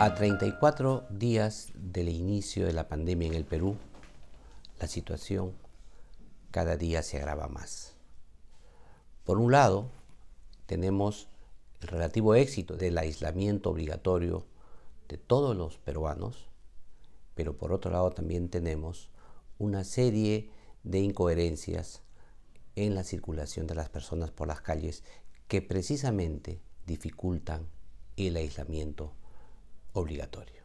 A 34 días del inicio de la pandemia en el Perú, la situación cada día se agrava más. Por un lado, tenemos el relativo éxito del aislamiento obligatorio de todos los peruanos, pero por otro lado también tenemos una serie de incoherencias en la circulación de las personas por las calles que precisamente dificultan el aislamiento obligatorio.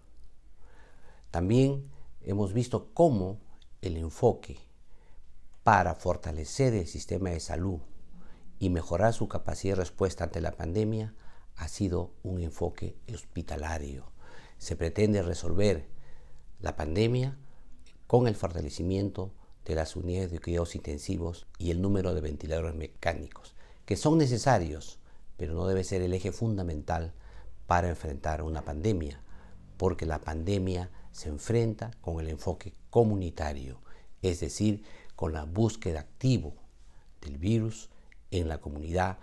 También hemos visto cómo el enfoque para fortalecer el sistema de salud y mejorar su capacidad de respuesta ante la pandemia ha sido un enfoque hospitalario. Se pretende resolver la pandemia con el fortalecimiento de las unidades de cuidados intensivos y el número de ventiladores mecánicos, que son necesarios, pero no debe ser el eje fundamental para enfrentar una pandemia, porque la pandemia se enfrenta con el enfoque comunitario, es decir, con la búsqueda activo del virus en la comunidad,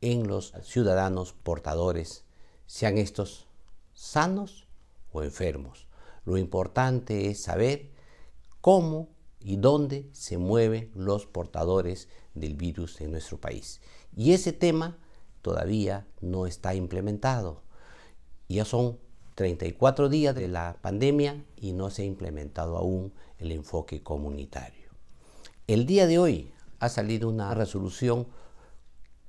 en los ciudadanos portadores, sean estos sanos o enfermos. Lo importante es saber cómo y dónde se mueven los portadores del virus en nuestro país. Y ese tema todavía no está implementado. Ya son 34 días de la pandemia y no se ha implementado aún el enfoque comunitario. El día de hoy ha salido una resolución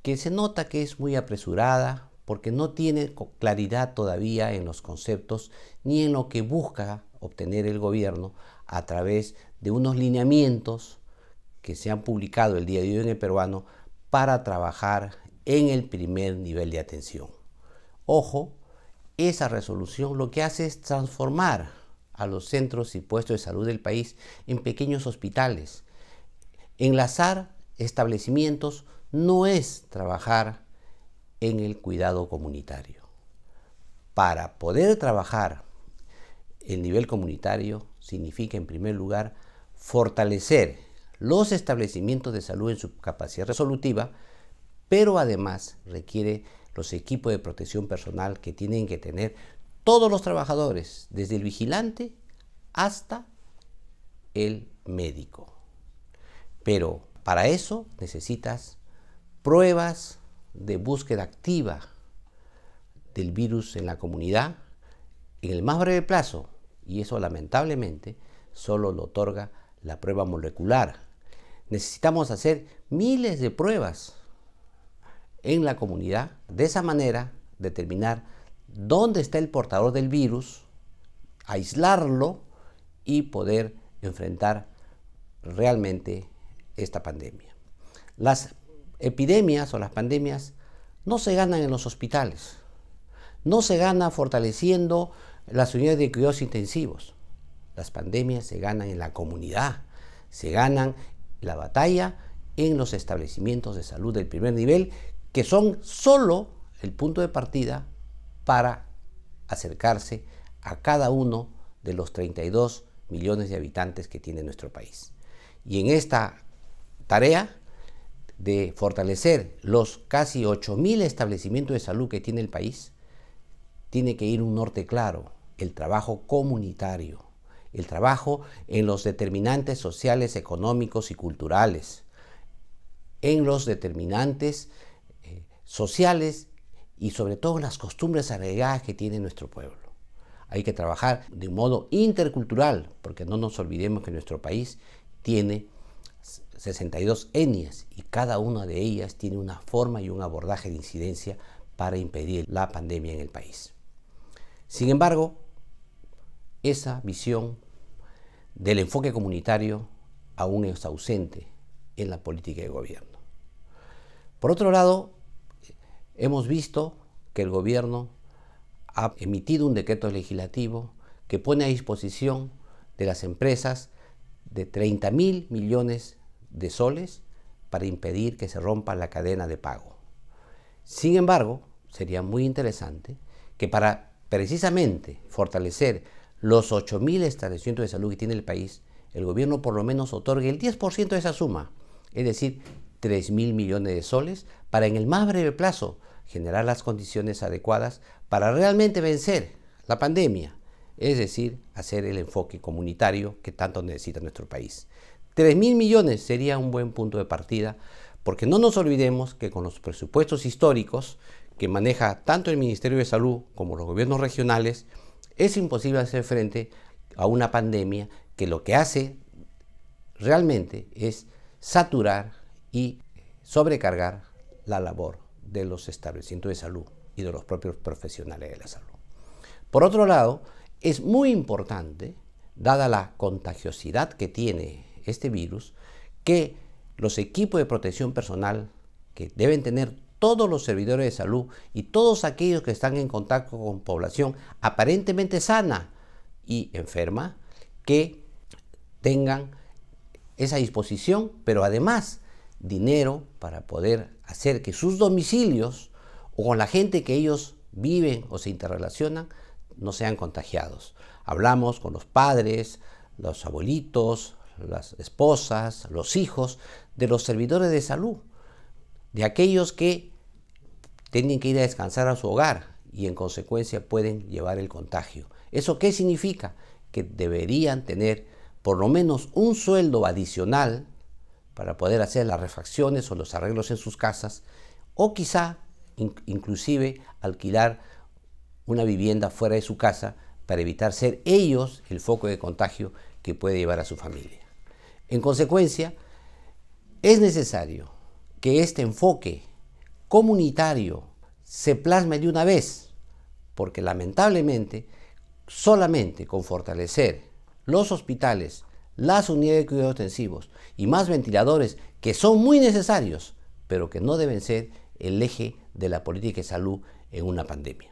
que se nota que es muy apresurada porque no tiene claridad todavía en los conceptos ni en lo que busca obtener el gobierno a través de unos lineamientos que se han publicado el día de hoy en el peruano para trabajar en el primer nivel de atención. Ojo, esa resolución lo que hace es transformar a los centros y puestos de salud del país en pequeños hospitales. Enlazar establecimientos no es trabajar en el cuidado comunitario. Para poder trabajar en nivel comunitario significa en primer lugar fortalecer los establecimientos de salud en su capacidad resolutiva, pero además requiere los equipos de protección personal que tienen que tener todos los trabajadores, desde el vigilante hasta el médico. Pero para eso necesitas pruebas de búsqueda activa del virus en la comunidad en el más breve plazo. Y eso lamentablemente solo lo otorga la prueba molecular. Necesitamos hacer miles de pruebas en la comunidad. De esa manera, determinar dónde está el portador del virus, aislarlo y poder enfrentar realmente esta pandemia. Las epidemias o las pandemias no se ganan en los hospitales, no se gana fortaleciendo las unidades de cuidados intensivos. Las pandemias se ganan en la comunidad, se ganan la batalla en los establecimientos de salud del primer nivel que son solo el punto de partida para acercarse a cada uno de los 32 millones de habitantes que tiene nuestro país. Y en esta tarea de fortalecer los casi mil establecimientos de salud que tiene el país, tiene que ir un norte claro, el trabajo comunitario, el trabajo en los determinantes sociales, económicos y culturales, en los determinantes sociales y sobre todo las costumbres agregadas que tiene nuestro pueblo. Hay que trabajar de un modo intercultural, porque no nos olvidemos que nuestro país tiene 62 etnias y cada una de ellas tiene una forma y un abordaje de incidencia para impedir la pandemia en el país. Sin embargo, esa visión del enfoque comunitario aún es ausente en la política de gobierno. Por otro lado, Hemos visto que el gobierno ha emitido un decreto legislativo que pone a disposición de las empresas de 30 mil millones de soles para impedir que se rompa la cadena de pago. Sin embargo, sería muy interesante que para precisamente fortalecer los 8 mil establecimientos de salud que tiene el país, el gobierno por lo menos otorgue el 10% de esa suma, es decir, 3 mil millones de soles, para en el más breve plazo generar las condiciones adecuadas para realmente vencer la pandemia, es decir, hacer el enfoque comunitario que tanto necesita nuestro país. 3 mil millones sería un buen punto de partida, porque no nos olvidemos que con los presupuestos históricos que maneja tanto el Ministerio de Salud como los gobiernos regionales, es imposible hacer frente a una pandemia que lo que hace realmente es saturar y sobrecargar la labor de los establecimientos de salud y de los propios profesionales de la salud. Por otro lado, es muy importante, dada la contagiosidad que tiene este virus, que los equipos de protección personal que deben tener todos los servidores de salud y todos aquellos que están en contacto con población aparentemente sana y enferma, que tengan esa disposición, pero además dinero para poder hacer que sus domicilios o con la gente que ellos viven o se interrelacionan no sean contagiados. Hablamos con los padres, los abuelitos, las esposas, los hijos de los servidores de salud, de aquellos que tienen que ir a descansar a su hogar y en consecuencia pueden llevar el contagio. ¿Eso qué significa? Que deberían tener por lo menos un sueldo adicional para poder hacer las refacciones o los arreglos en sus casas, o quizá inclusive alquilar una vivienda fuera de su casa para evitar ser ellos el foco de contagio que puede llevar a su familia. En consecuencia, es necesario que este enfoque comunitario se plasme de una vez, porque lamentablemente solamente con fortalecer los hospitales las unidades de cuidados intensivos y más ventiladores que son muy necesarios, pero que no deben ser el eje de la política de salud en una pandemia.